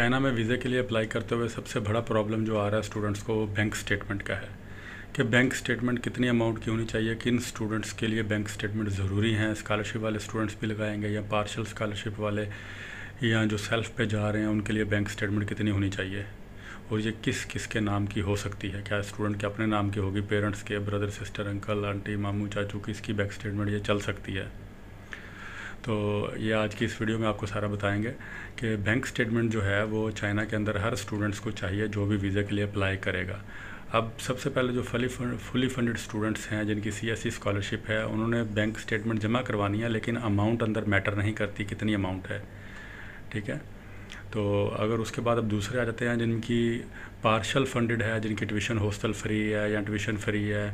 China में वीज़े के लिए अप्लाई करते हुए सबसे बड़ा प्रॉब्लम जो आ रहा है स्टूडेंट्स को बैंक स्टेटमेंट का है कि बैंक स्टेटमेंट कितनी अमाउंट की होनी चाहिए किन स्टूडेंट्स के लिए बैंक स्टेटमेंट ज़रूरी हैं स्कॉलरशिप वाले स्टूडेंट्स भी लगाएंगे या पार्शल स्कॉलरशिप वाले या जो सेल्फ पे जा रहे हैं उनके लिए बैंक स्टेटमेंट कितनी होनी चाहिए और ये किस किस के नाम की हो सकती है क्या स्टूडेंट के अपने नाम की होगी पेरेंट्स के ब्रदर सिस्टर अंकल आंटी मामू चाचू किसकी बैंक स्टेटमेंट ये चल सकती है तो ये आज की इस वीडियो में आपको सारा बताएंगे कि बैंक स्टेटमेंट जो है वो चाइना के अंदर हर स्टूडेंट्स को चाहिए जो भी वीज़ा के लिए अप्लाई करेगा अब सबसे पहले जो फली फुली फंडेड स्टूडेंट्स हैं जिनकी सी एस e स्कॉलरशिप है उन्होंने बैंक स्टेटमेंट जमा करवानी है लेकिन अमाउंट अंदर मैटर नहीं करती कितनी अमाउंट है ठीक है तो अगर उसके बाद अब दूसरे आ जाते हैं जिनकी पार्शल फंडेड है जिनकी ट्यूशन हॉस्टल फ्री है या ट्यूशन फ्री है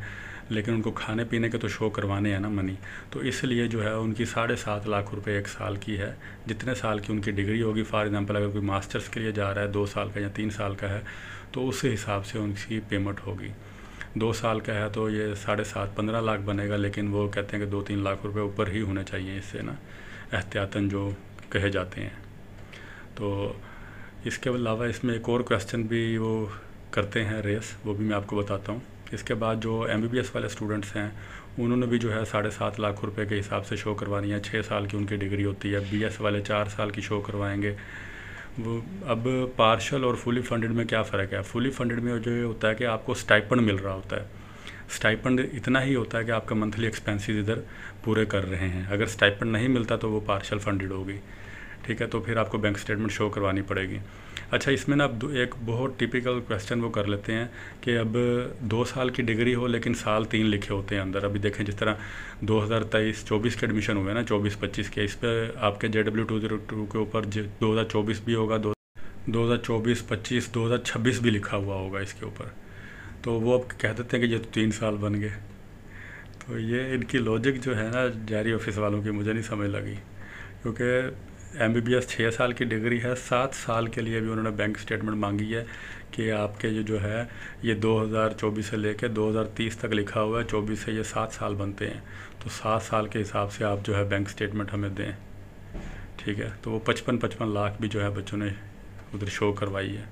लेकिन उनको खाने पीने के तो शो करवाने हैं ना मनी तो इसलिए जो है उनकी साढ़े सात लाख रुपए एक साल की है जितने साल की उनकी डिग्री होगी फॉर एग्ज़ाम्पल अगर कोई मास्टर्स के लिए जा रहा है दो साल का या तीन साल का है तो उस हिसाब से उनकी पेमेंट होगी दो साल का है तो ये साढ़े सात पंद्रह लाख बनेगा लेकिन वो कहते हैं कि दो तीन लाख रुपये ऊपर ही होने चाहिए इससे ना एहतियातन जो कहे जाते हैं तो इसके अलावा इसमें एक और क्वेश्चन भी वो करते हैं रेस वो भी मैं आपको बताता हूँ इसके बाद जो एम वाले स्टूडेंट्स हैं उन्होंने भी जो है साढ़े सात लाख रुपए के हिसाब से शो करवानी है छः साल की उनकी डिग्री होती है बी वाले चार साल की शो करवाएंगे वो अब पार्शल और फुली फंडेड में क्या फ़र्क है फुली फंडेड में जो होता है कि आपको स्टाइपन मिल रहा होता है स्टाइपन इतना ही होता है कि आपका मंथली एक्सपेंसेस इधर पूरे कर रहे हैं अगर स्टाइपन नहीं मिलता तो वो पार्शल फंडेड होगी ठीक है तो फिर आपको बैंक स्टेटमेंट शो करवानी पड़ेगी अच्छा इसमें ना अब एक बहुत टिपिकल क्वेश्चन वो कर लेते हैं कि अब दो साल की डिग्री हो लेकिन साल तीन लिखे होते हैं अंदर अभी देखें जिस तरह 2023 24 के एडमिशन हुए ना 24 25 के इस पर आपके J W two zero two के ऊपर दो हज़ार चौबीस भी होगा दो दो हज़ार चौबीस पच्चीस दो हज़ार छब्बीस भी लिखा हुआ होगा इसके ऊपर तो वो अब कह देते हैं कि ये तो तीन साल बन गए तो ये इनकी लॉजिक जो है ना जारी ऑफिस वालों की मुझे नहीं समझ लगी क्योंकि एम बी बी एस छः साल की डिग्री है सात साल के लिए भी उन्होंने बैंक स्टेटमेंट मांगी है कि आपके ये जो है ये 2024 से लेके 2030 तक लिखा हुआ है चौबीस से ये सात साल बनते हैं तो सात साल के हिसाब से आप जो है बैंक स्टेटमेंट हमें दें ठीक है तो वो पचपन पचपन लाख भी जो है बच्चों ने उधर शो करवाई है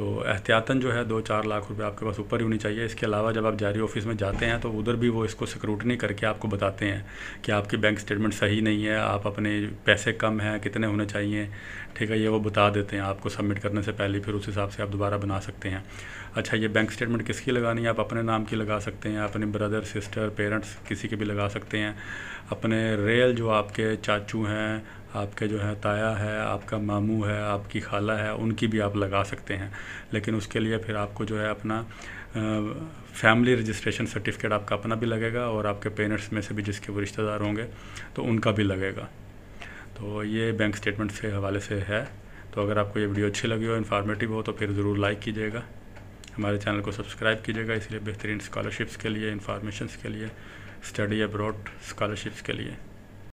तो एहतियातन जो है दो चार लाख रुपए आपके पास ऊपर ही होनी चाहिए इसके अलावा जब आप जारी ऑफिस में जाते हैं तो उधर भी वो इसको सिक्रूटनी करके आपको बताते हैं कि आपकी बैंक स्टेटमेंट सही नहीं है आप अपने पैसे कम हैं कितने होने चाहिए ठीक है ये वो बता देते हैं आपको सबमिट करने से पहले फिर उस हिसाब से आप दोबारा बना सकते हैं अच्छा ये बैंक स्टेटमेंट किसकी लगानी है आप अपने नाम की लगा सकते हैं अपने ब्रदर सिस्टर पेरेंट्स किसी के भी लगा सकते हैं अपने रेल जो आपके चाचू हैं आपके जो है ताया है आपका मामू है आपकी खाला है उनकी भी आप लगा सकते हैं लेकिन उसके लिए फिर आपको जो है अपना फैमिली रजिस्ट्रेशन सर्टिफिकेट आपका अपना भी लगेगा और आपके पेरेंट्स में से भी जिसके वो रिश्तेदार होंगे तो उनका भी लगेगा तो ये बैंक स्टेटमेंट से हवाले से है तो अगर आपको ये वीडियो अच्छी लगी हो इन्फॉर्मेटिव हो तो फिर ज़रूर लाइक कीजिएगा हमारे चैनल को सब्सक्राइब कीजिएगा इसलिए बेहतरीन स्कॉलरशिप्स के लिए इन्फॉर्मेशन के लिए स्टडी अब्रॉड स्कॉलरशिप्स के लिए